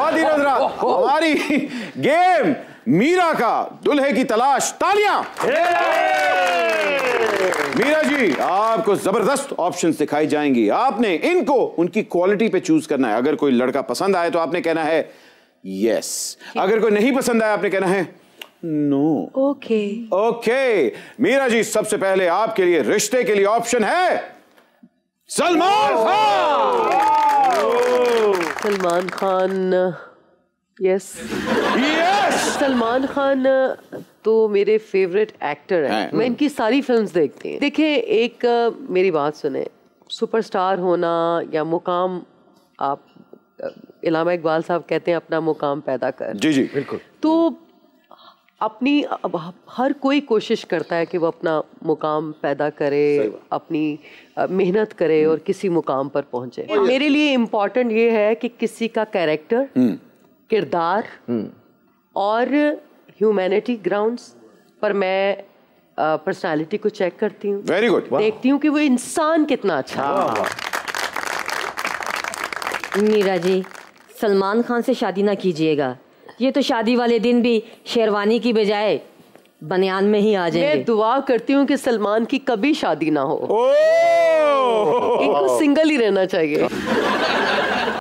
हमारी गेम मीरा का दुल्हे की तलाश तालियां मीरा जी आपको जबरदस्त ऑप्शंस दिखाई जाएंगी आपने इनको उनकी क्वालिटी पे चूज करना है अगर कोई लड़का पसंद आए तो आपने कहना है यस अगर कोई नहीं पसंद आया आपने कहना है no okay okay Meera ji सबसे पहले आपके लिए रिश्ते के लिए ऑप्शन है सलमान खान सलमान खान यस यस सलमान खान तो मेरे फेवरेट एक्टर हैं मैं इनकी सारी फिल्म्स देखती हूँ देखिए एक मेरी बात सुने सुपरस्टार होना या मुकाम आप इलामा इकबाल साहब कहते हैं अपना मुकाम पैदा कर जी जी बिल्कुल तो अपनी हर कोई कोशिश करता है कि वो अपना मुकाम पैदा करे अपनी मेहनत करे हम्म। और किसी मुकाम पर पहुंचे मेरे लिए इम्पोर्टेंट ये है कि किसी का कैरेक्टर हम्म। किरदार हम्म। और ह्यूमैनिटी ग्राउंड्स पर मैं पर्सनालिटी को चेक करती हूँ वेरी गुड देखती हूँ कि वो इंसान कितना अच्छा मीरा जी सलमान खान से शादी ना कीजिएगा ये तो शादी वाले दिन भी शेरवानी की बजाय बनियान में ही आ जाएंगे मैं दुआ करती हूँ कि सलमान की कभी शादी ना हो इनको सिंगल ही रहना चाहिए